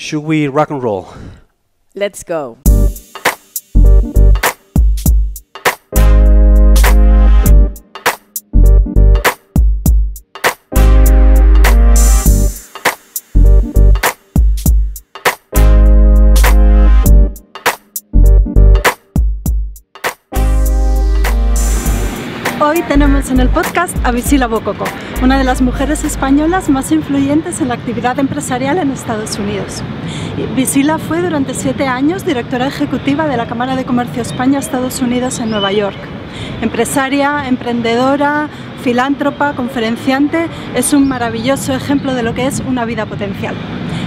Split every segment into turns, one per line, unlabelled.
Should we rock and roll?
Let's go. Hoy tenemos en el podcast a Visila Bococo, una de las mujeres españolas más influyentes en la actividad empresarial en Estados Unidos. Visila fue durante siete años directora ejecutiva de la Cámara de Comercio España-Estados Unidos en Nueva York. Empresaria, emprendedora, filántropa, conferenciante, es un maravilloso ejemplo de lo que es una vida potencial.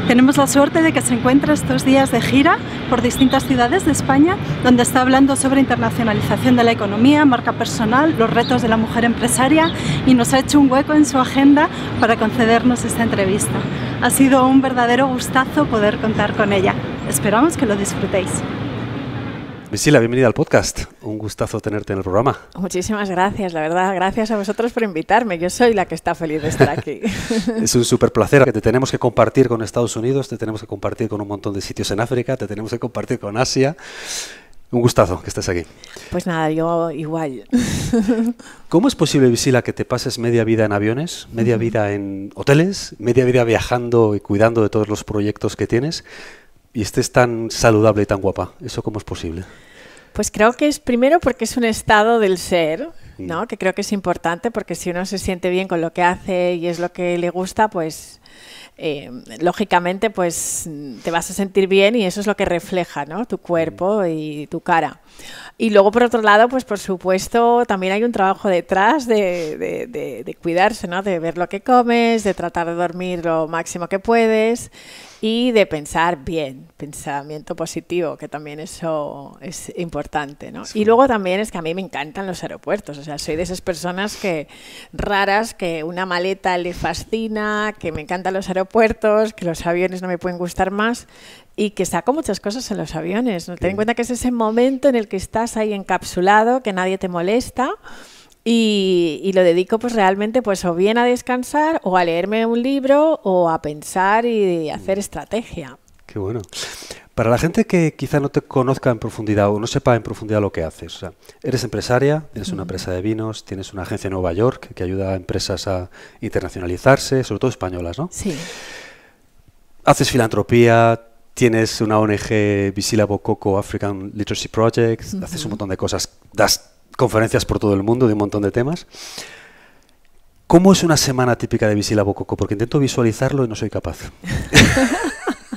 Tenemos la suerte de que se encuentra estos días de gira por distintas ciudades de España, donde está hablando sobre internacionalización de la economía, marca personal, los retos de la mujer empresaria y nos ha hecho un hueco en su agenda para concedernos esta entrevista. Ha sido un verdadero gustazo poder contar con ella. Esperamos que lo disfrutéis.
Visila, bienvenida al podcast. Un gustazo tenerte en el programa.
Muchísimas gracias, la verdad. Gracias a vosotros por invitarme. Yo soy la que está feliz de estar aquí.
es un súper placer que te tenemos que compartir con Estados Unidos, te tenemos que compartir con un montón de sitios en África, te tenemos que compartir con Asia. Un gustazo que estés aquí.
Pues nada, yo igual.
¿Cómo es posible, Visila, que te pases media vida en aviones, media vida en hoteles, media vida viajando y cuidando de todos los proyectos que tienes? y es tan saludable y tan guapa. ¿Eso cómo es posible?
Pues creo que es primero porque es un estado del ser, mm. ¿no? Que creo que es importante porque si uno se siente bien con lo que hace y es lo que le gusta, pues eh, lógicamente pues te vas a sentir bien y eso es lo que refleja, Tu cuerpo mm. y tu cara. Y luego, por otro lado, pues por supuesto, también hay un trabajo detrás de, de, de, cuidarse, ¿no? De ver lo que comes, de tratar de dormir lo máximo que puedes y de pensar bien, pensamiento positivo, que también eso es importante, ¿no? Y luego también es que a mí me encantan los aeropuertos, o sea, soy de esas personas que raras, que una maleta le fascina, que me encantan los aeropuertos, que los aviones no me pueden gustar más y que saco muchas cosas en los aviones. ¿no? Ten en cuenta que es ese momento en el que estás ahí encapsulado, que nadie te molesta. Y, lo dedico pues realmente pues o bien a descansar o a leerme un libro o a pensar y hacer mm. estrategia.
Qué bueno. Para la gente que quizá no te conozca en profundidad o no sepa en profundidad lo que haces, eres empresaria, tienes una empresa de vinos, tienes una agencia en Nueva York que ayuda a empresas a internacionalizarse, sobre todo españolas, ¿no? Sí. Haces filantropía, tienes una ONG Visila Bococo African Literacy Project, haces un montón de cosas, das conferencias por todo el mundo de un montón de temas. ¿Cómo es una semana típica de Visila Bococo? Porque intento visualizarlo y no soy capaz.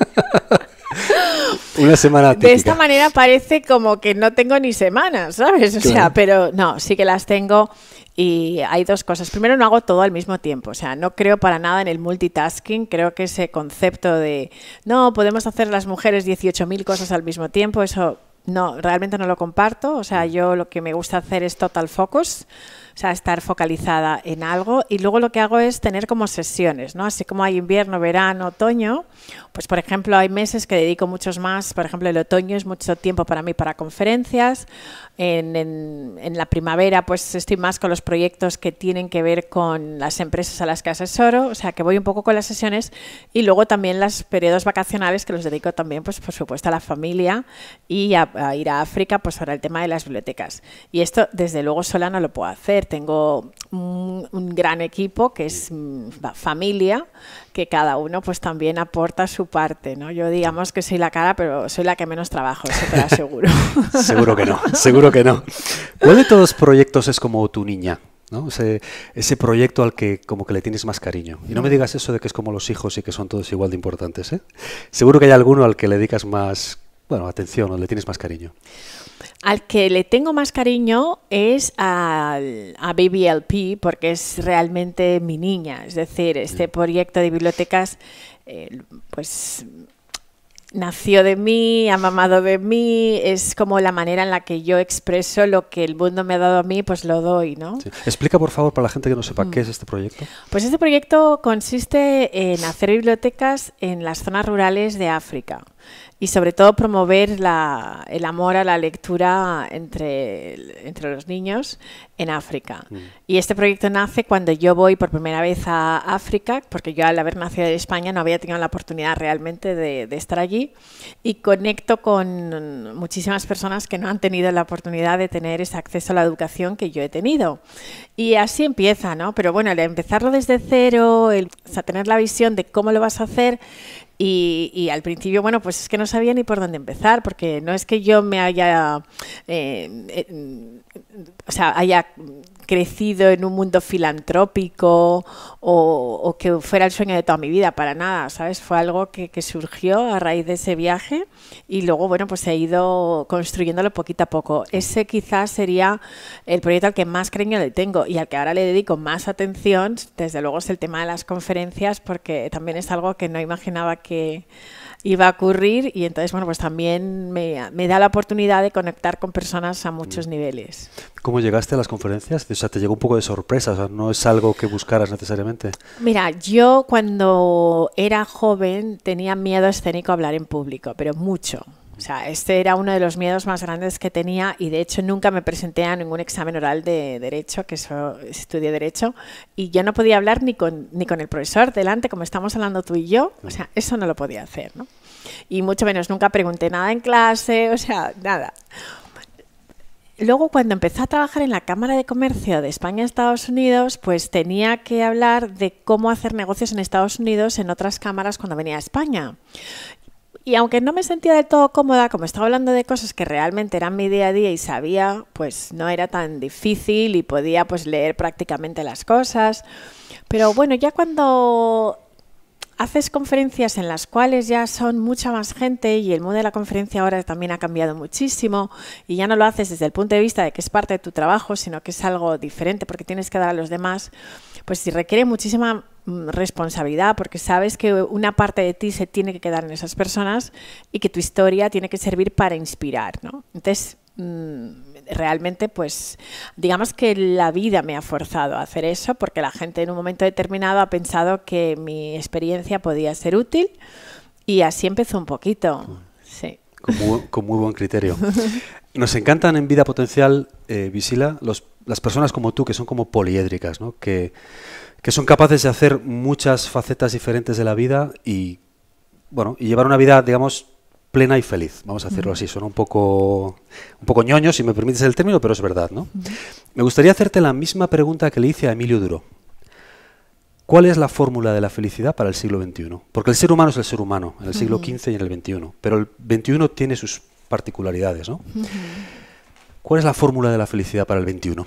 una semana típica. De esta
manera parece como que no tengo ni semanas, ¿sabes? O sea, pero no, sí que las tengo. Y hay dos cosas. Primero, no hago todo al mismo tiempo. O sea, no creo para nada en el multitasking. Creo que ese concepto de, no, podemos hacer las mujeres 18.000 cosas al mismo tiempo, eso no, realmente no lo comparto. O sea, mm. yo lo que me gusta hacer es total focus o sea, estar focalizada en algo. Y luego lo que hago es tener como sesiones, ¿no? Así como hay invierno, verano, otoño, pues por ejemplo hay meses que dedico muchos más, por ejemplo el otoño es mucho tiempo para mí para conferencias, en, en, la primavera pues estoy más con los proyectos que tienen que ver con las empresas a las que asesoro, o sea que voy un poco con las sesiones y luego también los periodos vacacionales que los dedico también pues por supuesto a la familia y a, ir a África pues ahora el tema de las bibliotecas. Y esto desde luego sola no lo puedo hacer. Pues tengo un, gran equipo que es mm, familia, que cada uno pues también aporta su parte, ¿no? Yo digamos que soy la cara, pero soy la que menos trabajo, eso te aseguro. seguro que no, seguro
que no. ¿Cuál de todos los proyectos es como tu niña? ¿no? Ese, proyecto al que como que le tienes más cariño. Y no me digas eso de que es como los hijos y que son todos igual de importantes. ¿eh? Seguro que hay alguno al que le dedicas más bueno, atención o le tienes más cariño.
Al que le tengo más cariño es a BBLP, porque es realmente mi niña. Es decir, este proyecto de bibliotecas, eh, pues nació de mí, ha mamado de mí, es como la manera en la que yo expreso lo que el mundo me ha dado a mí, pues lo doy, ¿no?
Explica, por favor, para la gente que no sepa, mm. ¿qué es este proyecto?
Pues este proyecto consiste en hacer bibliotecas en las zonas rurales de África y sobre todo promover el amor a la lectura entre, entre los niños en África. Mm. Y este proyecto nace cuando yo voy por primera vez a África, porque yo al haber nacido en España no había tenido la oportunidad realmente de, estar allí, y conecto con muchísimas personas que no han tenido la oportunidad de tener ese acceso a la educación que yo he tenido. Y así empieza, ¿no? Pero bueno, el empezarlo desde cero, o sea, tener la visión de cómo lo vas a hacer, y, al principio, bueno, pues es que no sabía ni por dónde empezar, porque no es que yo me haya, eh, eh, o sea, haya crecido en un mundo filantrópico o, que fuera el sueño de toda mi vida, para nada, ¿sabes? Fue algo que, que, surgió a raíz de ese viaje y luego, bueno, pues he ido construyéndolo poquito a poco. Ese quizás sería el proyecto al que más cariño le tengo y al que ahora le dedico más atención, desde luego es el tema de las conferencias, porque también es algo que no imaginaba que iba a ocurrir y entonces, bueno, pues también me, me da la oportunidad de conectar con personas a muchos mm. niveles.
¿Cómo llegaste a las conferencias? O sea, te llegó un poco de sorpresa, o sea, no es algo que buscaras necesariamente.
Mira, yo cuando era joven tenía miedo escénico a hablar en público, pero mucho. O sea, este era uno de los miedos más grandes que tenía y de hecho nunca me presenté a ningún examen oral de derecho, que eso estudié derecho, y yo no podía hablar ni con, ni con el profesor delante, como estamos hablando tú y yo, o sea, eso no lo podía hacer, ¿no? Y mucho menos nunca pregunté nada en clase, o sea, nada. Luego, cuando empecé a trabajar en la Cámara de Comercio de España-Estados Unidos, pues tenía que hablar de cómo hacer negocios en Estados Unidos en otras cámaras cuando venía a España. Y aunque no me sentía del todo cómoda, como estaba hablando de cosas que realmente eran mi día a día y sabía, pues no era tan difícil y podía pues leer prácticamente las cosas. Pero bueno, ya cuando haces conferencias en las cuales ya son mucha más gente y el modo de la conferencia ahora también ha cambiado muchísimo y ya no lo haces desde el punto de vista de que es parte de tu trabajo, sino que es algo diferente porque tienes que dar a los demás, pues si requiere muchísima mm, responsabilidad, porque sabes que una parte de ti se tiene que quedar en esas personas y que tu historia tiene que servir para inspirar, ¿no? Entonces, mm, realmente, pues, digamos que la vida me ha forzado a hacer eso, porque la gente en un momento determinado ha pensado que mi experiencia podía ser útil y así empezó un poquito. Sí.
Con muy, buen criterio. Nos encantan en Vida Potencial, eh, Visila, los las personas como tú, que son como poliédricas, que, son capaces de hacer muchas facetas diferentes de la vida y, bueno, y llevar una vida, digamos, plena y feliz, vamos a hacerlo así. Son un poco, un poco ñoño, si me permites el término, pero es verdad, ¿no? Me gustaría hacerte la misma pregunta que le hice a Emilio Duro. ¿Cuál es la fórmula de la felicidad para el siglo XXI? Porque el ser humano es el ser humano, en el siglo XV y en el XXI, pero el XXI tiene sus particularidades, ¿no? ¿Cuál es la fórmula de la felicidad para el 21?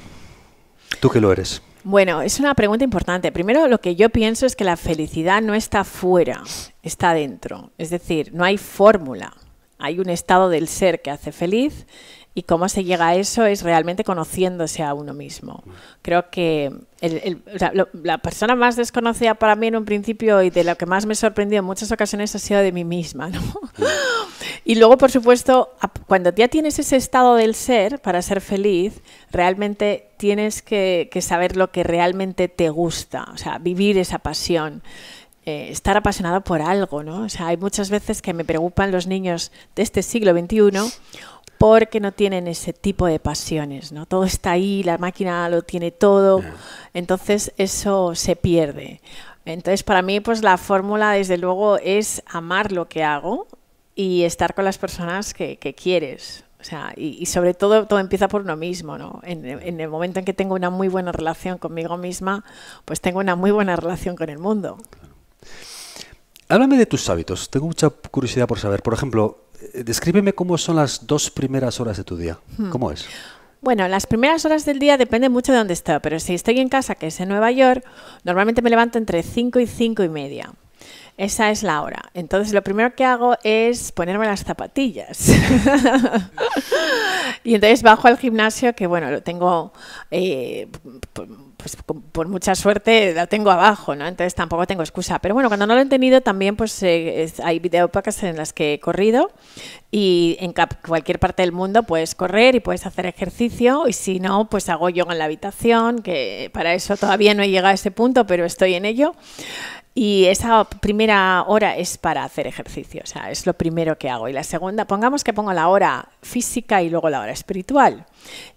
Tú que lo eres.
Bueno, es una pregunta importante. Primero, lo que yo pienso es que la felicidad no está fuera, está dentro. Es decir, no hay fórmula. Hay un estado del ser que hace feliz y cómo se llega a eso es realmente conociéndose a uno mismo. Creo que la persona más desconocida para mí en un principio y de lo que más me sorprendió en muchas ocasiones ha sido de mí misma. Y luego, por supuesto, cuando ya tienes ese estado del ser para ser feliz, realmente tienes que, saber lo que realmente te gusta, o sea, vivir esa pasión. Eh, estar apasionado por algo, ¿no? O sea, hay muchas veces que me preocupan los niños de este siglo XXI porque no tienen ese tipo de pasiones, ¿no? Todo está ahí, la máquina lo tiene todo, entonces eso se pierde. Entonces, para mí, pues la fórmula, desde luego, es amar lo que hago y estar con las personas que, quieres. O sea, y, sobre todo todo empieza por uno mismo, ¿no? En, el momento en que tengo una muy buena relación conmigo misma, pues tengo una muy buena relación con el mundo.
Háblame de tus hábitos. Tengo mucha curiosidad por saber. Por ejemplo, eh, descríbeme cómo son las dos primeras horas de tu día. Hmm. ¿Cómo es?
Bueno, las primeras horas del día depende mucho de dónde estoy, pero si estoy en casa, que es en Nueva York, normalmente me levanto entre 5 y 5 y media. Esa es la hora. Entonces, lo primero que hago es ponerme las zapatillas. y entonces bajo al gimnasio, que bueno, lo tengo eh, pues por mucha suerte la tengo abajo, ¿no? Entonces tampoco tengo excusa. Pero bueno, cuando no lo he tenido, también pues eh, hay videópocas en las que he corrido y en cualquier parte del mundo puedes correr y puedes hacer ejercicio y si no, pues hago yoga en la habitación, que para eso todavía no he llegado a ese punto, pero estoy en ello. Y esa primera hora es para hacer ejercicio, o sea, es lo primero que hago. Y la segunda, pongamos que pongo la hora física y luego la hora espiritual.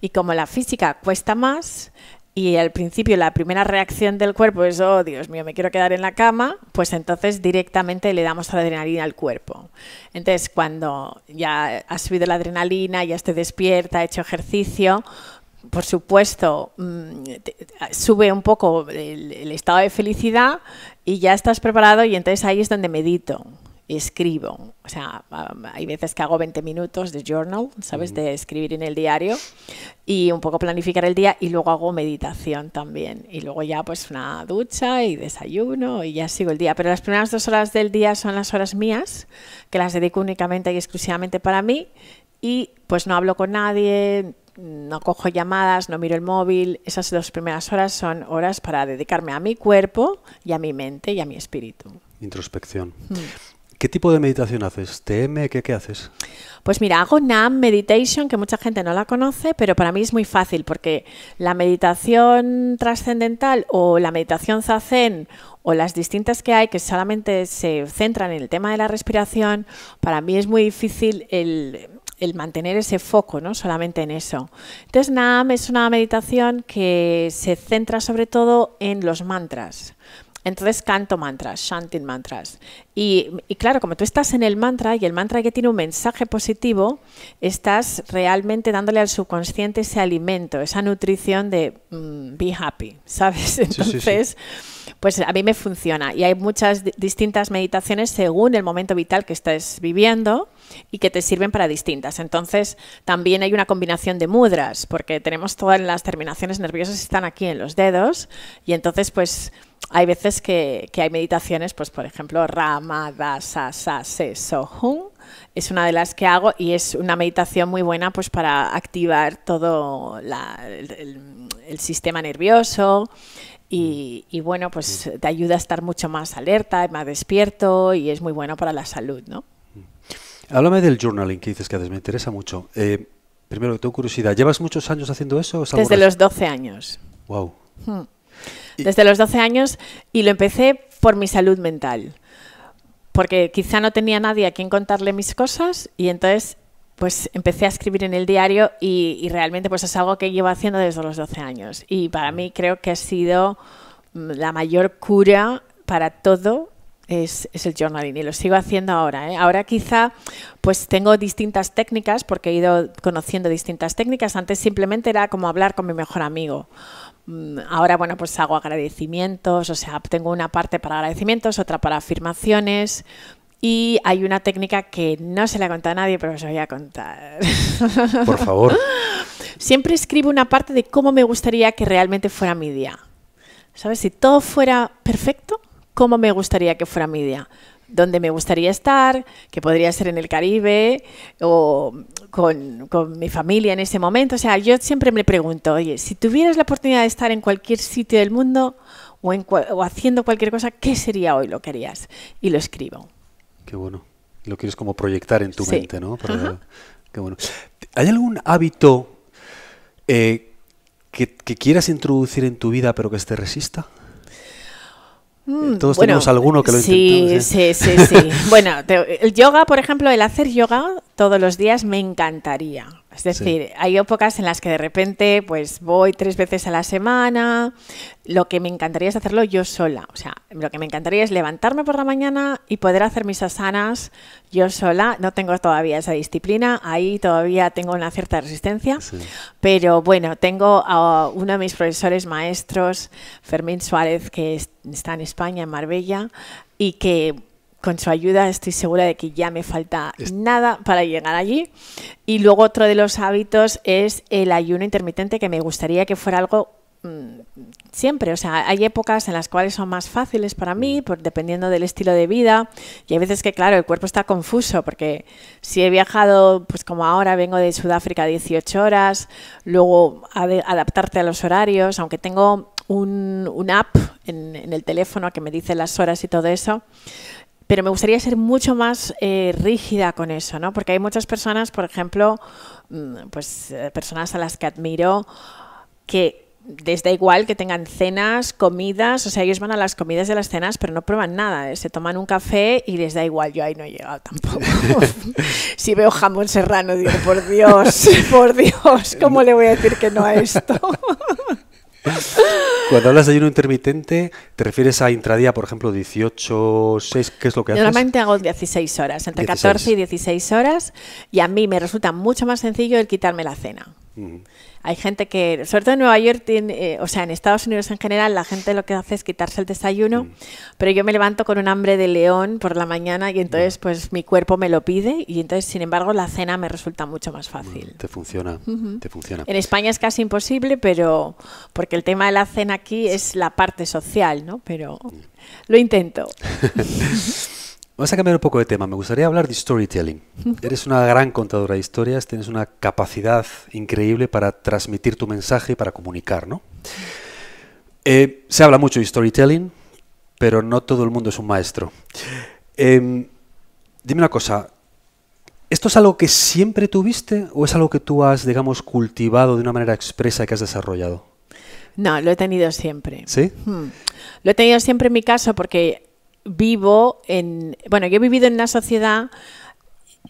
Y como la física cuesta más, y al principio la primera reacción del cuerpo es, oh Dios mío, me quiero quedar en la cama, pues entonces directamente le damos adrenalina al cuerpo. Entonces cuando ya has subido la adrenalina, ya esté despierta, ha hecho ejercicio, por supuesto, mm, sube un poco el, estado de felicidad y ya estás preparado y entonces ahí es donde medito y escribo. O sea, hay veces que hago 20 minutos de journal, ¿sabes? De escribir en el diario y un poco planificar el día y luego hago meditación también. Y luego ya pues una ducha y desayuno y ya sigo el día. Pero las primeras dos horas del día son las horas mías, que las dedico únicamente y exclusivamente para mí. Y pues no hablo con nadie, no cojo llamadas, no miro el móvil. Esas dos primeras horas son horas para dedicarme a mi cuerpo y a mi mente y a mi espíritu.
Introspección. Hmm. ¿Qué tipo de meditación haces? ¿TM? ¿Qué, haces?
Pues mira, hago NAM Meditation, que mucha gente no la conoce, pero para mí es muy fácil porque la meditación trascendental o la meditación zazen o las distintas que hay que solamente se centran en el tema de la respiración, para mí es muy difícil el mantener ese foco, ¿no? Solamente en eso. Entonces, Nam es una meditación que se centra sobre todo en los mantras. Entonces canto mantras, chanting mantras. Y, claro, como tú estás en el mantra y el mantra que tiene un mensaje positivo, estás realmente dándole al subconsciente ese alimento, esa nutrición de mm, be happy, ¿sabes? Entonces, pues a mí me funciona. Y hay muchas distintas meditaciones según el momento vital que estás viviendo y que te sirven para distintas. Entonces, también hay una combinación de mudras, porque tenemos todas las terminaciones nerviosas están aquí en los dedos y entonces, pues, hay veces que, hay meditaciones, pues, por ejemplo, Rama, Dasa, Sa, Se, So, es una de las que hago y es una meditación muy buena pues para activar todo el, sistema nervioso y, bueno pues te ayuda a estar mucho más alerta más despierto y es muy bueno para la salud ¿no?
Háblame del journaling que dices que veces me interesa mucho. Eh, primero, tengo curiosidad, ¿llevas muchos años haciendo eso? Hmm. Desde los 12 años.
Wow. Desde los 12 años y lo empecé por mi salud mental. Porque quizá no tenía nadie a quien contarle mis cosas y entonces pues empecé a escribir en el diario y, realmente pues es algo que llevo haciendo desde los 12 años y para mí creo que ha sido mm, la mayor cura para todo es, el journaling y lo sigo haciendo ahora. ¿eh? Ahora quizá pues tengo distintas técnicas porque he ido conociendo distintas técnicas. Antes simplemente era como hablar con mi mejor amigo. Mm, ahora, bueno, pues hago agradecimientos, o sea, tengo una parte para agradecimientos, otra para afirmaciones, y hay una técnica que no se la ha contado a nadie, pero os voy a contar. Por favor. Siempre escribo una parte de cómo me gustaría que realmente fuera mi día. ¿Sabes? Si todo fuera perfecto, cómo me gustaría que fuera mi día, dónde me gustaría estar, que podría ser en el Caribe o con, mi familia en ese momento. O sea, yo siempre me pregunto, oye, si tuvieras la oportunidad de estar en cualquier sitio del mundo o, haciendo cualquier cosa, ¿qué sería hoy lo que harías? Y lo escribo.
Qué bueno. Lo quieres como proyectar en tu mente, ¿no? qué bueno. ¿Hay algún hábito eh, que, que quieras introducir en tu vida pero que te resista?
Mm, eh, todos tenemos alguno que lo sí, intentó, ¿eh? Sí, sí, sí. bueno, el yoga, por ejemplo, el hacer yoga todos los días me encantaría. Es decir, hay épocas en las que de repente pues voy tres veces a la semana. Lo que me encantaría es hacerlo yo sola. O sea, lo que me encantaría es levantarme por la mañana y poder hacer mis asanas yo sola. No tengo todavía esa disciplina, ahí todavía tengo una cierta resistencia. Pero bueno, tengo a uno de mis profesores maestros, Fermín Suárez, que está en España, en Marbella, y que con su ayuda estoy segura de que ya me falta nada para llegar allí. Y luego otro de los hábitos es el ayuno intermitente, que me gustaría que fuera algo mm, siempre. O sea, hay épocas en las cuales son más fáciles para mí, dependiendo del estilo de vida. Y hay veces que, claro, el cuerpo está confuso, porque si he viajado, pues como ahora, vengo de Sudáfrica 18 horas, luego adaptarte a los horarios, aunque tengo un, app en el teléfono que me dice las horas y todo eso pero me gustaría ser mucho más eh, rígida con eso, ¿no? Porque hay muchas personas, por ejemplo, mm, pues eh, personas a las que admiro que les da igual que tengan cenas, comidas, o sea, ellos van a las comidas de las cenas, pero no prueban nada, eh, se toman un café y les da igual, yo ahí no he llegado tampoco. si veo jamón serrano, digo, por Dios, por Dios, ¿cómo le voy a decir que no a esto?
Cuando hablas de ayuno intermitente, ¿te refieres a intradía, por ejemplo, 18, 6? ¿Qué es lo que haces? Normalmente
hago 16 horas, entre 14 y 16 horas, y a mí me resulta mucho más sencillo el quitarme la cena. Hay gente que, sobre todo en Nueva York, tiene, eh, o sea, en Estados Unidos en general, la gente lo que hace es quitarse el desayuno, pero yo me levanto con un hambre de león por la mañana y entonces pues mi cuerpo me lo pide y entonces, sin embargo, la cena me resulta mucho más fácil.
Te funciona, te funciona. En
España es casi imposible, pero porque el tema de la cena aquí es la parte social, ¿no? Pero lo intento.
Vamos a cambiar un poco de tema. Me gustaría hablar de storytelling. Eres una gran contadora de historias, tienes una capacidad increíble para transmitir tu mensaje y para comunicar, ¿no? Eh, se habla mucho de storytelling, pero no todo el mundo es un maestro. Em, dime una cosa, ¿esto es algo que siempre tuviste o es algo que tú has, digamos, cultivado de una manera expresa y que has desarrollado?
No, lo he tenido siempre. ¿Sí? Hmm. Lo he tenido siempre en mi caso porque vivo en, bueno, yo he vivido en una sociedad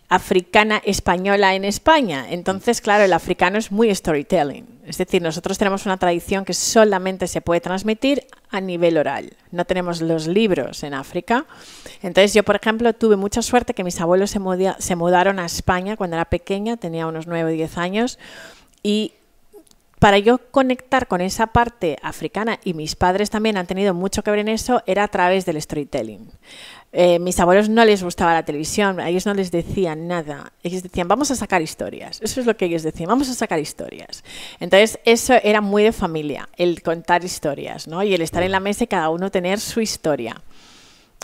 africana española en España. Entonces, claro, el africano es muy storytelling. Es decir, nosotros tenemos una tradición que solamente se puede transmitir a nivel oral. No tenemos los libros en África. Entonces, yo, por ejemplo, tuve mucha suerte que mis abuelos se, se mudaron a España cuando era pequeña, tenía unos 9 o 10 años, y para yo conectar con esa parte africana, y mis padres también han tenido mucho que ver en eso, era a través del storytelling. Eh, mis abuelos no les gustaba la televisión, a ellos no les decían nada. Ellos decían, vamos a sacar historias. Eso es lo que ellos decían, vamos a sacar historias. Entonces, eso era muy de familia, el contar historias, ¿no? Y el estar en la mesa y cada uno tener su historia.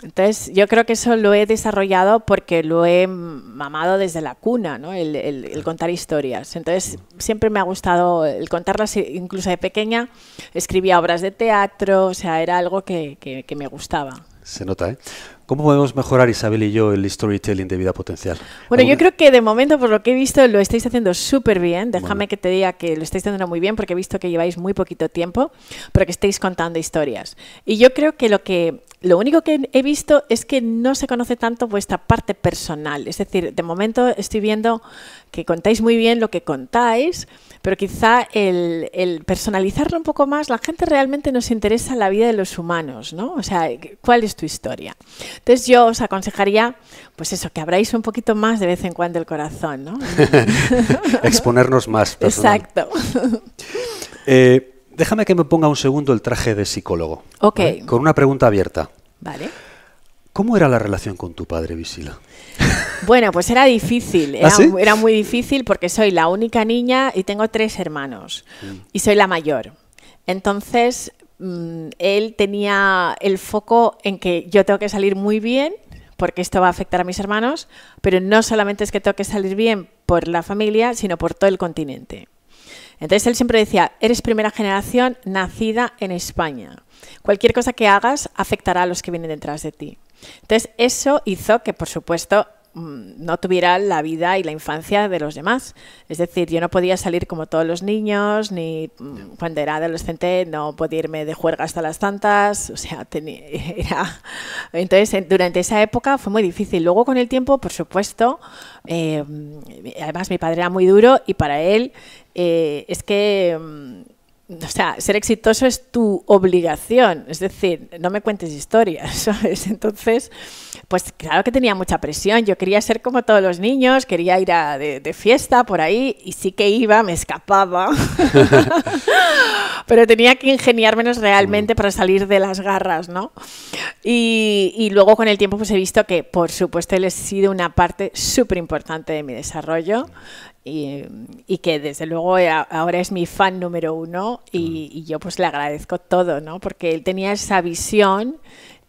Entonces, yo creo que eso lo he desarrollado porque lo he mamado desde la cuna, ¿no? el, contar historias. Entonces, siempre me ha gustado el contarlas, e incluso de pequeña escribía obras de teatro, o sea, era algo que, que me gustaba.
Se nota, ¿eh? ¿Cómo podemos mejorar, Isabel y yo, el storytelling de vida potencial?
Bueno, yo creo que de momento, por lo que he visto, lo estáis haciendo súper bien. Déjame que te diga que lo estáis haciendo muy bien porque he visto que lleváis muy poquito tiempo, pero que estáis contando historias. Y yo creo que lo que lo único que he visto es que no se conoce tanto vuestra parte personal. Es decir, de momento estoy viendo que contáis muy bien lo que contáis, pero quizá el, el personalizarlo un poco más, la gente realmente nos interesa la vida de los humanos, ¿no? O sea, ¿cuál es tu historia? Entonces yo os aconsejaría, pues eso, que abráis un poquito más de vez en cuando el corazón, ¿no? Exponernos más. Exacto.
Eh, déjame que me ponga un segundo el traje de psicólogo. Ok. Con una pregunta abierta. Vale. ¿Cómo era la relación con tu padre, Visila?
Bueno, pues era difícil, ¿Ah, era, era, muy difícil porque soy la única niña y tengo tres hermanos mm. y soy la mayor. Entonces, Mm, él tenía el foco en que yo tengo que salir muy bien porque esto va a afectar a mis hermanos, pero no solamente es que tengo que salir bien por la familia, sino por todo el continente. Entonces él siempre decía, eres primera generación nacida en España. Cualquier cosa que hagas afectará a los que vienen detrás de ti. Entonces eso hizo que, por supuesto, Mm, no tuviera la vida y la infancia de los demás. Es decir, yo no podía salir como todos los niños, ni mm, cuando era adolescente no podía irme de juerga hasta las tantas, o sea, tenía, Entonces, durante esa época fue muy difícil. Luego, con el tiempo, por supuesto, eh, mm, además mi padre era muy duro y para él eh, es que o sea, ser exitoso es tu obligación, es decir, no me cuentes historias, ¿sabes? Entonces, pues claro que tenía mucha presión, yo quería ser como todos los niños, quería ir a, de, fiesta por ahí y sí que iba, me escapaba, pero tenía que ingeniármenos realmente para salir de las garras, ¿no? Y, y luego con el tiempo pues he visto que, por supuesto, él ha sido una parte súper importante de mi desarrollo y, que desde luego ahora es mi fan número uno y, yo pues le agradezco todo, ¿no? Porque él tenía esa visión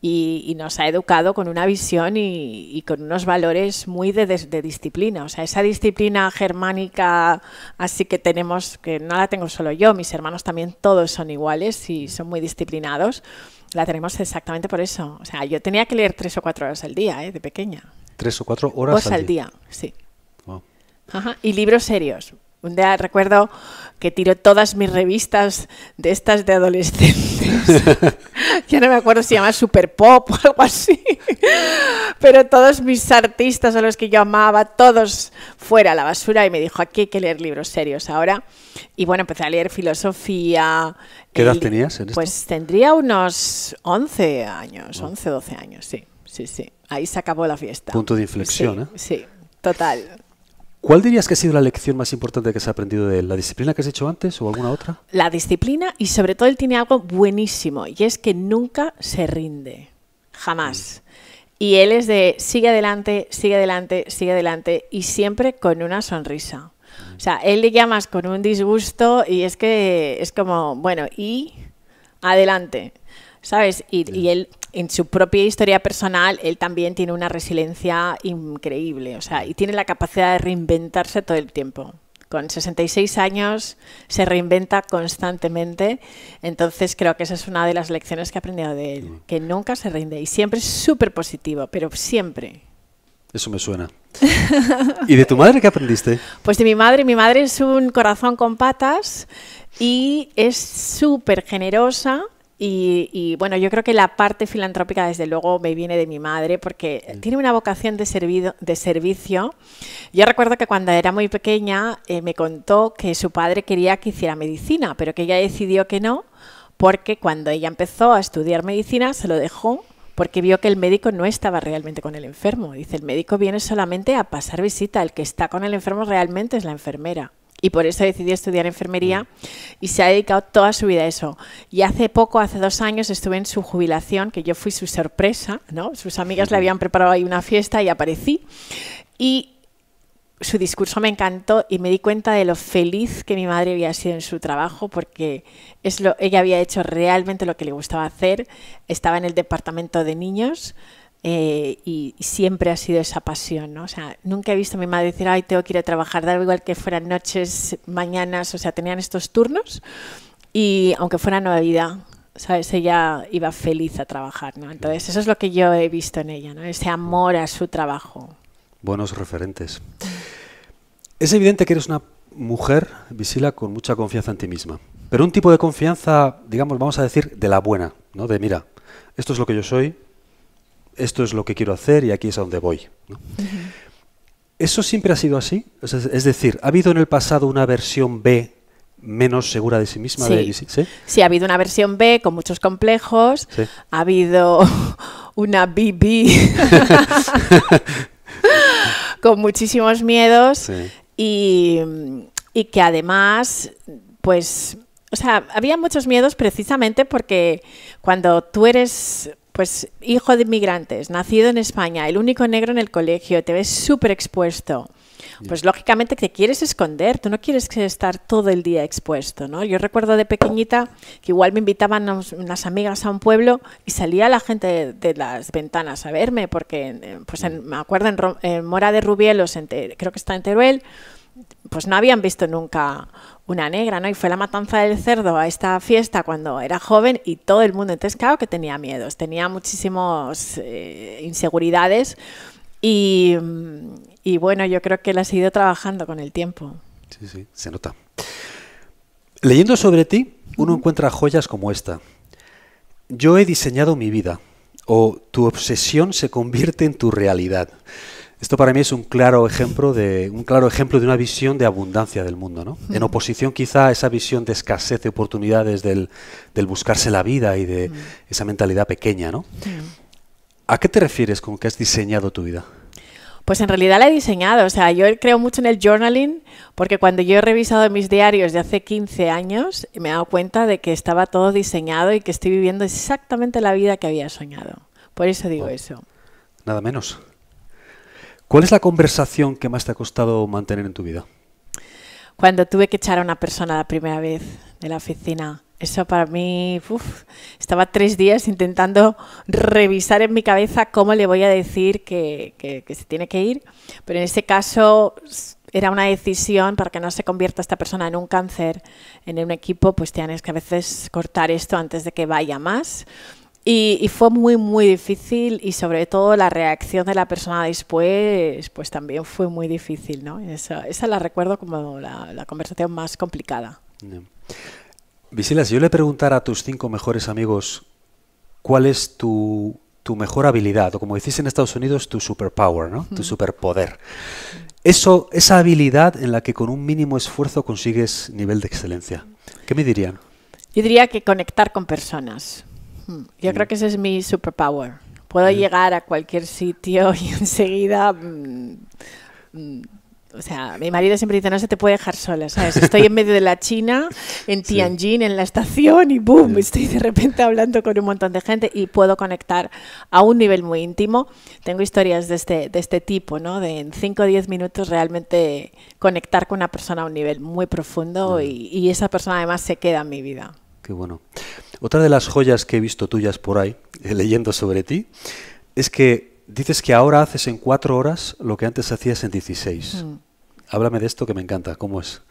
y, nos ha educado con una visión y, con unos valores muy de, disciplina. O sea, esa disciplina germánica así que tenemos, que no la tengo solo yo, mis hermanos también todos son iguales y son muy disciplinados, la tenemos exactamente por eso. O sea, yo tenía que leer tres o cuatro horas al día, ¿eh? De pequeña.
Tres o cuatro horas, al, día.
día sí. Y libros serios. Un día recuerdo que tiró todas mis revistas de estas de adolescentes. ya no me acuerdo si se llama Super Pop o algo así. Pero todos mis artistas a los que yo amaba, todos fuera a la basura y me dijo, aquí hay que leer libros serios ahora. Y bueno, empecé a leer filosofía.
¿Qué edad tenías en esto? Pues
tendría unos 11 años, 11, 12 años, sí. Sí, sí. Ahí se acabó la fiesta. Punto de inflexión, sí, ¿eh? Sí, total.
¿Cuál dirías que ha sido la lección más importante que has aprendido de él? ¿La disciplina que has hecho antes o
alguna otra? La disciplina y sobre todo él tiene algo buenísimo y es que nunca se rinde, jamás. Mm. Y él es de sigue adelante, sigue adelante, sigue adelante y siempre con una sonrisa. Mm. O sea, él le llamas con un disgusto y es que es como, bueno, y adelante, ¿sabes? y él en su propia historia personal, él también tiene una resiliencia increíble, o sea, y tiene la capacidad de reinventarse todo el tiempo. Con 66 años se reinventa constantemente, entonces creo que esa es una de las lecciones que he aprendido de él, que nunca se rinde y siempre es súper positivo, pero siempre.
Eso me suena. ¿Y de tu madre qué aprendiste?
Pues de mi madre, mi madre es un corazón con patas y es súper generosa, y, bueno, yo creo que la parte filantrópica, desde luego, me viene de mi madre porque mm. tiene una vocación de, de servicio. Yo recuerdo que cuando era muy pequeña eh, me contó que su padre quería que hiciera medicina, pero que ella decidió que no, porque cuando ella empezó a estudiar medicina se lo dejó porque vio que el médico no estaba realmente con el enfermo. Dice, el médico viene solamente a pasar visita, el que está con el enfermo realmente es la enfermera y por eso decidió estudiar enfermería mm. y se ha dedicado toda su vida a eso. Y hace poco, hace dos años, estuve en su jubilación, que yo fui su sorpresa, ¿no? Sus amigas le habían preparado ahí una fiesta y aparecí. Y su discurso me encantó y me di cuenta de lo feliz que mi madre había sido en su trabajo porque es lo, ella había hecho realmente lo que le gustaba hacer. Estaba en el departamento de niños, eh, y, siempre ha sido esa pasión, O sea, nunca he visto a mi madre decir, ay, tengo que ir a trabajar, da igual que fueran noches, mañanas, o sea, tenían estos turnos y aunque fuera nueva ¿sabes? Ella iba feliz a trabajar, ¿no? Entonces, eso es lo que yo he visto en ella, ¿no? Ese amor a su trabajo.
Buenos referentes. Es evidente que eres una mujer, Visila, con mucha confianza en ti misma. Pero un tipo de confianza, digamos, vamos a decir, de la buena, ¿no? De mira, esto es lo que yo soy, esto es lo que quiero hacer y aquí es a donde voy. ¿Eso siempre ha sido así? Es, decir, ¿ha habido en el pasado una versión B menos segura de sí misma.
Sí, ha habido una versión B con muchos complejos, ha habido una BB con muchísimos miedos y, y, que además, pues, o sea, había muchos miedos precisamente porque cuando tú eres pues hijo de inmigrantes, nacido en España, el único negro en el colegio, te ves súper expuesto. Pues lógicamente te quieres esconder, tú no quieres estar todo el día expuesto, ¿no? Yo recuerdo de pequeñita que igual me invitaban unas amigas a un pueblo y salía la gente de, las ventanas a verme, porque pues me acuerdo en, Mora de Rubielos, creo que está en Teruel, pues no habían visto nunca una negra, ¿no? Y fue la matanza del cerdo a esta fiesta cuando era joven y todo el mundo, entonces claro que tenía miedos, tenía muchísimas eh, inseguridades y, bueno, yo creo que la he ido trabajando con el tiempo.
Sí, sí, se nota. Leyendo sobre ti, uno encuentra joyas como esta. Yo he diseñado mi vida o tu obsesión se convierte en tu realidad. Esto para mí es un claro ejemplo de un claro ejemplo de una visión de abundancia del mundo, ¿no? En mm. oposición quizá a esa visión de escasez de oportunidades del, del buscarse la vida y de mm. esa mentalidad pequeña, ¿no? Mm. ¿A qué te refieres con que has diseñado tu vida?
Pues en realidad la he diseñado, o sea, yo creo mucho en el journaling porque cuando yo he revisado mis diarios de hace 15 años me he dado cuenta de que estaba todo diseñado y que estoy viviendo exactamente la vida que había soñado. Por eso digo eso.
Nada menos. ¿Cuál es la conversación que más te ha costado mantener en tu vida?
Cuando tuve que echar a una persona la primera vez de la oficina. Eso para mí, uf, estaba tres días intentando revisar en mi cabeza cómo le voy a decir que, que, que se tiene que ir. Pero en ese caso era una decisión para que no se convierta esta persona en un cáncer, en un equipo, pues tienes que a veces cortar esto antes de que vaya más y, fue muy, muy difícil y sobre todo la reacción de la persona después, pues también fue muy difícil, ¿no? Esa, la recuerdo como la, conversación más complicada.
Visila, si yo le preguntara a tus cinco mejores amigos cuál es tu, mejor habilidad, o como decís en Estados Unidos, tu superpower, ¿no? Tu superpoder. Eso, esa habilidad en la que con un mínimo esfuerzo consigues nivel de excelencia. ¿Qué me dirían?
Yo diría que conectar con personas yo creo que ese es mi superpower. Puedo llegar a cualquier sitio y enseguida... Mm, mm, o sea, mi marido siempre dice, no se te puede dejar sola, Estoy en medio de la China, en Tianjin, en la estación, y boom, estoy de repente hablando con un montón de gente y puedo conectar a un nivel muy íntimo. Tengo historias de este, este tipo, ¿no? De en 5 o 10 minutos realmente conectar con una persona a un nivel muy profundo y esa persona además se queda en mi vida.
Qué bueno. Otra de las joyas que he visto tuyas por ahí, leyendo sobre ti, es que dices que ahora haces en cuatro horas lo que antes hacías en 16. Mm. Háblame de esto que me encanta. ¿Cómo es?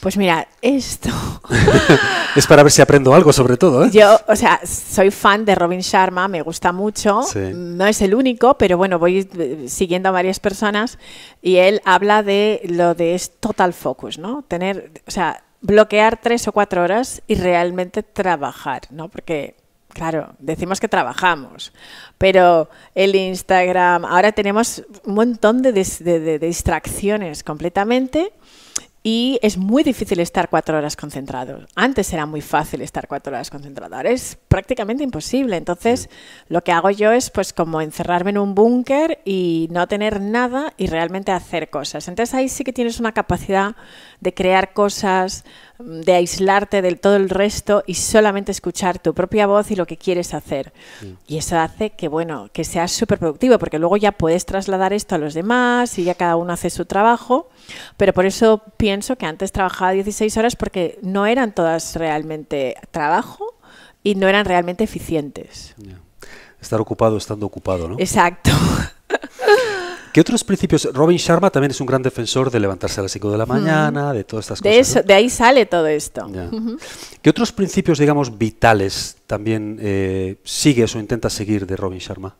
Pues mira, esto.
es para ver si aprendo algo, sobre todo. ¿eh?
Yo, o sea, soy fan de Robin Sharma, me gusta mucho. No es el único, pero bueno, voy eh, siguiendo a varias personas y él habla de lo de es total focus, ¿no? Tener, o sea, bloquear tres o cuatro horas y realmente trabajar, ¿no? Porque, claro, decimos que trabajamos, pero el Instagram, ahora tenemos un montón de, de distracciones completamente y es muy difícil estar cuatro horas concentrado. Antes era muy fácil estar cuatro horas concentrado, ahora es prácticamente imposible. Entonces, lo que hago yo es pues como encerrarme en un búnker y no tener nada y realmente hacer cosas. Entonces ahí sí que tienes una capacidad de crear cosas, mm, de aislarte del todo el resto y solamente escuchar tu propia voz y lo que quieres hacer. Y eso hace que, bueno, que seas súper productivo, porque luego ya puedes trasladar esto a los demás y ya cada uno hace su trabajo pero por eso pienso que antes trabajaba 16 horas porque no eran todas realmente trabajo y no eran realmente eficientes.
Estar ocupado estando ocupado, ¿no? Exacto. ¿Qué otros principios? Robin Sharma también es un gran defensor de levantarse a las 5 de la mañana, de todas estas cosas.
De, ahí sale todo esto.
¿Qué otros principios, digamos, vitales también eh, sigues o intentas seguir de Robin Sharma?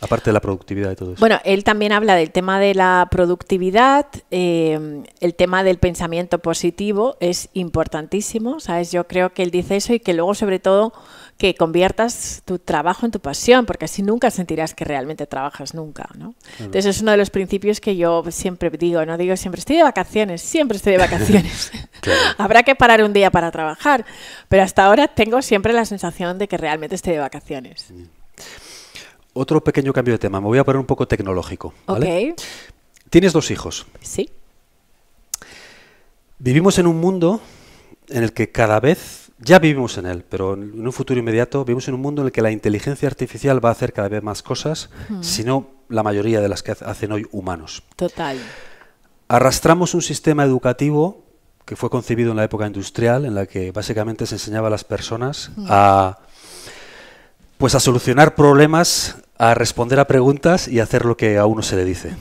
Aparte de la productividad de todo eso. Bueno,
él también habla del tema de la productividad, eh, el tema del pensamiento positivo es importantísimo, ¿sabes? Yo creo que él dice eso y que luego sobre todo que conviertas tu trabajo en tu pasión, porque así nunca sentirás que realmente trabajas nunca, ¿no? Entonces es uno de los principios que yo siempre digo, no digo siempre estoy de vacaciones, siempre estoy de vacaciones. Habrá que parar un día para trabajar, pero hasta ahora tengo siempre la sensación de que realmente estoy de vacaciones. Mm.
Otro pequeño cambio de tema. Me voy a poner un poco tecnológico. Tienes dos hijos. Sí. Vivimos en un mundo en el que cada vez, ya vivimos en él, pero en un futuro inmediato, vivimos en un mundo en el que la inteligencia artificial va a hacer cada vez más cosas, sino la mayoría de las que hacen hoy humanos. Total. Arrastramos un sistema educativo que fue concebido en la época industrial, en la que básicamente se enseñaba a las personas a pues a solucionar problemas a responder a preguntas y hacer lo que a uno se le dice.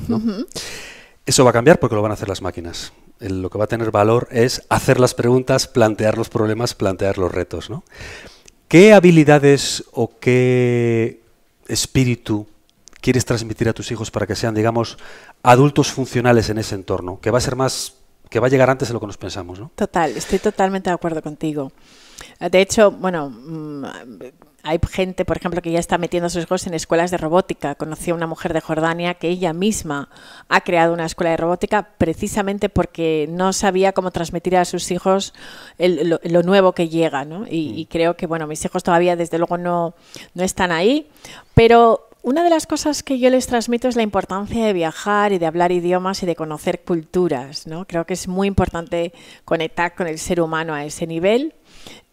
Eso va a cambiar porque lo van a hacer las máquinas. lo que va a tener valor es hacer las preguntas, plantear los problemas, plantear los retos. ¿Qué habilidades o qué espíritu quieres transmitir a tus hijos para que sean, digamos, adultos funcionales en ese entorno? Que va a ser más, que va a llegar antes de lo que nos pensamos, ¿no?
Total, estoy totalmente de acuerdo contigo. De hecho, bueno, mm, hay gente, por ejemplo, que ya está metiendo a sus hijos en escuelas de robótica. Conocí a una mujer de Jordania que ella misma ha creado una escuela de robótica precisamente porque no sabía cómo transmitir a sus hijos lo, nuevo que llega, mm. Y, creo que, bueno, mis hijos todavía, desde luego, no, no están ahí, pero una de las cosas que yo les transmito es la importancia de viajar y de hablar idiomas y de conocer culturas, ¿no? Creo que es muy importante conectar con el ser humano a ese nivel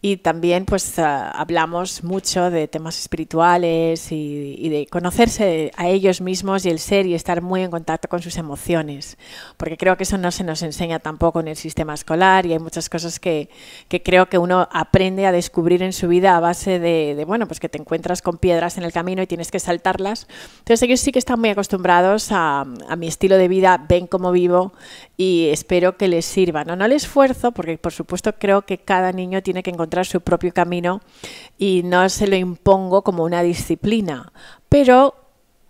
y también pues eh, hablamos mucho de temas espirituales y, de conocerse a ellos mismos y el ser y estar muy en contacto con sus emociones, porque creo que eso no se nos enseña tampoco en el sistema escolar y hay muchas cosas que, que creo que uno aprende a descubrir en su vida a base de, de, bueno, pues que te encuentras con piedras en el camino y tienes que saltarlas. Entonces ellos sí que están muy acostumbrados a, a mi estilo de vida, ven cómo vivo y espero que les sirva. No, no les esfuerzo, porque por supuesto creo que cada niño tiene que encontrar su propio camino y no se lo impongo como una disciplina, pero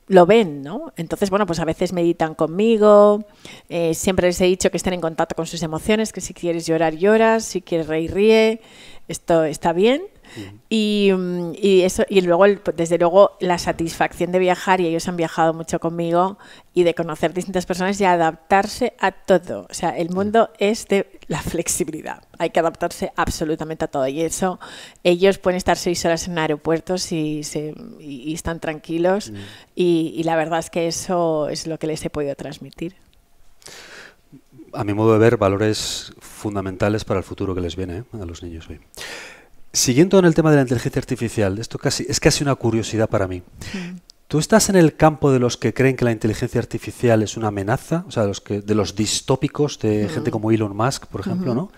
lo ven, ¿no? Entonces, bueno, pues a veces meditan conmigo, eh, siempre les he dicho que estén en contacto con sus emociones, que si quieres llorar, lloras, si quieres reír, ríe, esto está bien. Mm, y, eso, y luego, desde luego, la satisfacción de viajar, y ellos han viajado mucho conmigo, y de conocer distintas personas y adaptarse a todo. O sea, el mundo es de la flexibilidad. Hay que adaptarse absolutamente a todo. Y eso, ellos pueden estar seis horas en aeropuertos y, se, y, están tranquilos. Mm. Y, la verdad es que eso es lo que les he podido transmitir
a mi modo de ver, valores fundamentales para el futuro que les viene eh, a los niños hoy. Siguiendo en el tema de la inteligencia artificial, esto casi, es casi una curiosidad para mí. Mm. ¿Tú estás en el campo de los que creen que la inteligencia artificial es una amenaza? O sea, de los, que, de los distópicos de gente como Elon Musk, por ejemplo, ¿no?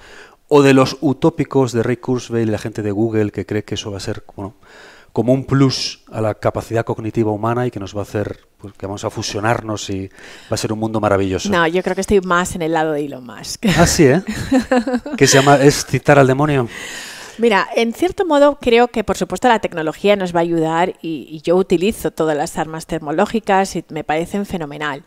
O de los utópicos de Ray Kurzweil y la gente de Google que cree que eso va a ser como un plus a la capacidad cognitiva humana y que nos va a hacer, pues, que vamos a fusionarnos y va a ser un mundo maravilloso. No,
yo creo que estoy más en el lado de Elon Musk.
Ah, sí, ¿eh? que se llama? ¿Es citar al demonio?
Mira, en cierto modo creo que por supuesto la tecnología nos va a ayudar y, yo utilizo todas las armas termológicas y me parecen fenomenal.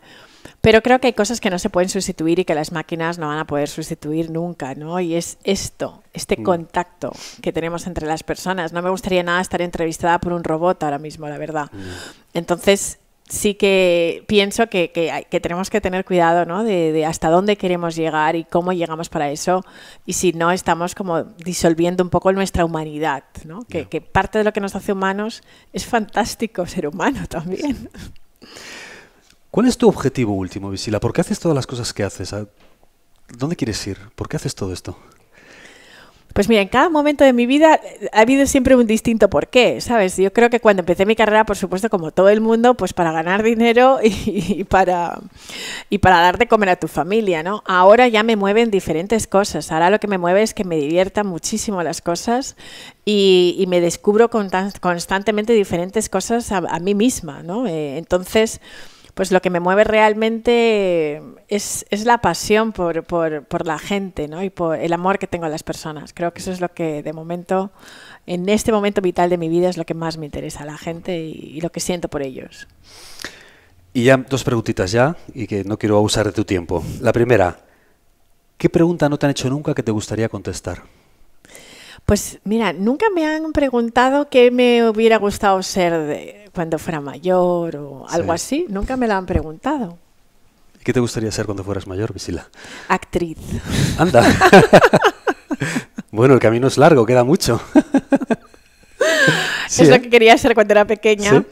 Pero creo que hay cosas que no se pueden sustituir y que las máquinas no van a poder sustituir nunca, ¿no? Y es esto, este mm. contacto que tenemos entre las personas. No me gustaría nada estar entrevistada por un robot ahora mismo, la verdad. Mm. Entonces, sí que pienso que, que, tenemos que tener cuidado ¿no? de, hasta dónde queremos llegar y cómo llegamos para eso y si no estamos como disolviendo un poco nuestra humanidad, ¿no? que parte de lo que nos hace humanos es fantástico ser humano también.
¿Cuál es tu objetivo último, Visila? ¿Por qué haces todas las cosas que haces? ¿Dónde quieres ir? ¿Por qué haces todo esto?
Pues mira, en cada momento de mi vida eh, ha habido siempre un distinto porqué, ¿sabes? Yo creo que cuando empecé mi carrera, por supuesto, como todo el mundo, pues para ganar dinero y, para, y para dar de comer a tu familia, ¿no? Ahora ya me mueven diferentes cosas. Ahora lo que me mueve es que me divierta muchísimo las cosas y, me descubro constantemente diferentes cosas a, mí misma, ¿no? Eh, entonces pues lo que me mueve realmente es, la pasión por, la gente ¿no? y por el amor que tengo a las personas. Creo que eso es lo que de momento, en este momento vital de mi vida, es lo que más me interesa a la gente y lo que siento por ellos.
Y ya dos preguntitas ya, y que no quiero abusar de tu tiempo. La primera, ¿qué pregunta no te han hecho nunca que te gustaría contestar?
Pues mira, nunca me han preguntado qué me hubiera gustado ser de, cuando fuera mayor o algo así. Nunca me lo han preguntado.
¿Qué te gustaría ser cuando fueras mayor, Visila?
Actriz. Anda.
bueno, el camino es largo, queda mucho.
es lo que quería ser cuando era pequeña.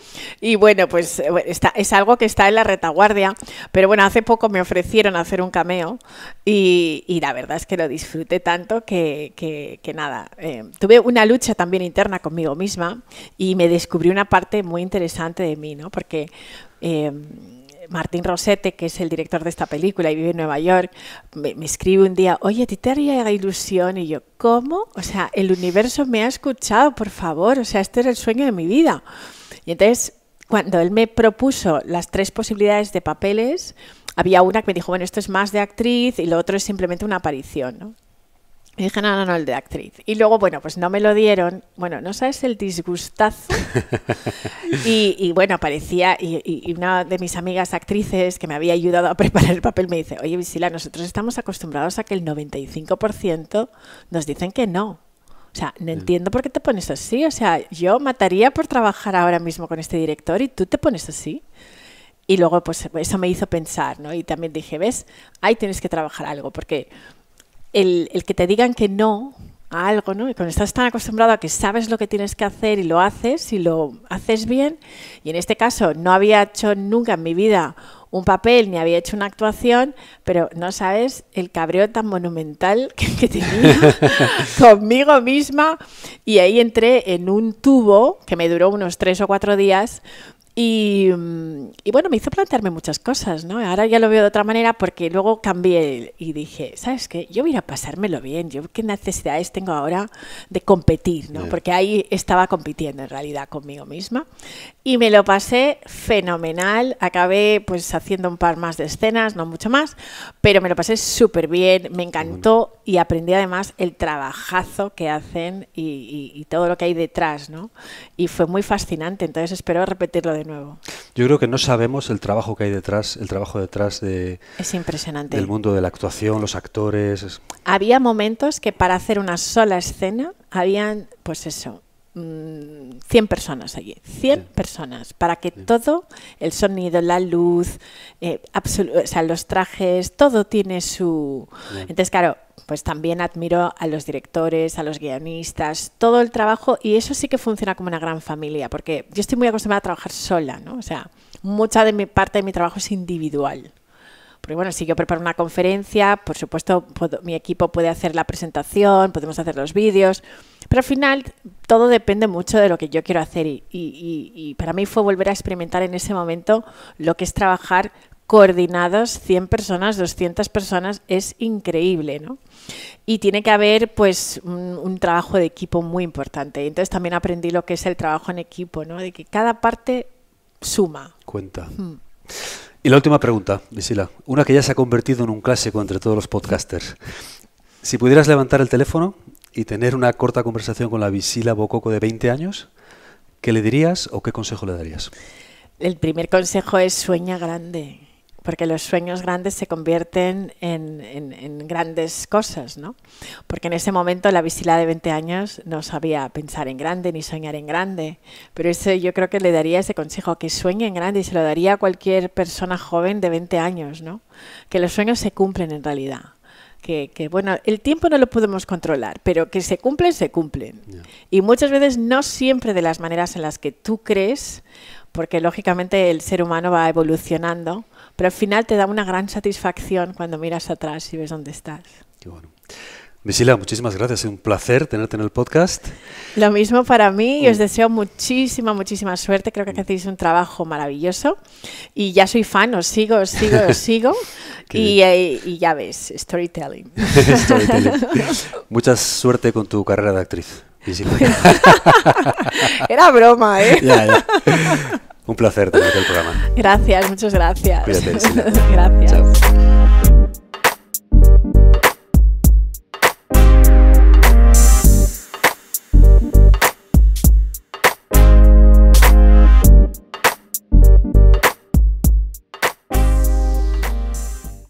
Y bueno, pues eh, es algo que está en la retaguardia. Pero bueno, hace poco me ofrecieron hacer un cameo y, la verdad es que lo disfruté tanto que, nada. Eh, tuve una lucha también interna conmigo misma y me descubrí una parte muy interesante de mí, ¿no? Porque... Eh, Martín Rosete, que es el director de esta película y vive en Nueva York, me, escribe un día, oye, ¿te, te la ilusión? Y yo, ¿cómo? O sea, el universo me ha escuchado, por favor, o sea, este es el sueño de mi vida. Y entonces, cuando él me propuso las tres posibilidades de papeles, había una que me dijo, bueno, esto es más de actriz y lo otro es simplemente una aparición, ¿no? Y dije, no, no, no, el de actriz. Y luego, bueno, pues no me lo dieron. Bueno, no sabes el disgustazo. y, bueno, aparecía, y, una de mis amigas actrices que me había ayudado a preparar el papel me dice, oye, Visila, nosotros estamos acostumbrados a que el 95% nos dicen que no. O sea, no mm. entiendo por qué te pones así. O sea, yo mataría por trabajar ahora mismo con este director y tú te pones así. Y luego, pues eso me hizo pensar, ¿no? Y también dije, ¿ves? Ahí tienes que trabajar algo, porque el, que te digan que no a algo, ¿no? Y cuando estás tan acostumbrado a que sabes lo que tienes que hacer y lo haces y lo haces bien, y en este caso no había hecho nunca en mi vida un papel ni había hecho una actuación, pero no sabes el cabreo tan monumental que, que tenía conmigo misma y ahí entré en un tubo que me duró unos tres o cuatro días Mm, y, bueno, me hizo plantearme muchas cosas, ¿no? Ahora ya lo veo de otra manera porque luego cambié y dije, ¿sabes qué? Yo voy a pasármelo bien, yo qué necesidades tengo ahora de competir, ¿no? Porque ahí estaba compitiendo en realidad conmigo misma y me lo pasé fenomenal, acabé pues haciendo un par más de escenas, no mucho más, pero me lo pasé súper bien, me encantó y aprendí además el trabajazo que hacen y, todo lo que hay detrás, ¿no? Y fue muy fascinante, entonces espero repetirlo de
yo creo que no sabemos el trabajo que hay detrás, el trabajo detrás de
es impresionante. del
mundo de la actuación, los actores.
Había momentos que para hacer una sola escena habían, pues eso, 100 personas allí, 100 personas, para que todo, el sonido, la luz, eh, o sea, los trajes, todo tiene su... Entonces, claro, pues también admiro a los directores, a los guionistas, todo el trabajo y eso sí que funciona como una gran familia, porque yo estoy muy acostumbrada a trabajar sola, ¿no? O sea, mucha de mi parte de mi trabajo es individual. Porque bueno, si yo preparo una conferencia, por supuesto, mi equipo puede hacer la presentación, podemos hacer los vídeos, pero al final todo depende mucho de lo que yo quiero hacer y, para mí fue volver a experimentar en ese momento lo que es trabajar coordinados 100 personas, 200 personas, es increíble, ¿no? Y tiene que haber, pues, un, trabajo de equipo muy importante. Entonces también aprendí lo que es el trabajo en equipo, ¿no? De que cada parte suma. Cuenta. Mm.
Y la última pregunta, Visila, una que ya se ha convertido en un clásico entre todos los podcasters. Si pudieras levantar el teléfono y tener una corta conversación con la Visila Bococo de 20 años, ¿qué le dirías o qué consejo le darías?
El primer consejo es sueña grande porque los sueños grandes se convierten en, en, grandes cosas, ¿no? Porque en ese momento la Visila de 20 años no sabía pensar en grande ni soñar en grande, pero ese, yo creo que le daría ese consejo, que sueñe en grande y se lo daría a cualquier persona joven de 20 años, ¿no? Que los sueños se cumplen en realidad. Que, bueno, el tiempo no lo podemos controlar, pero que se cumplen, se cumplen. Y muchas veces no siempre de las maneras en las que tú crees, porque lógicamente el ser humano va evolucionando pero al final te da una gran satisfacción cuando miras atrás y ves dónde estás.
Qué bueno. Visila, muchísimas gracias. es Un placer tenerte en el podcast.
Lo mismo para mí. Y os mm. deseo muchísima, muchísima suerte. Creo que mm. hacéis un trabajo maravilloso. Y ya soy fan, os sigo, os sigo, os sigo. Eh, y, ya ves, storytelling.
Mucha suerte con tu carrera de actriz. Era broma, ¿eh? Ya, ya. Un placer tenerte el programa. Gracias, muchas gracias. gracias.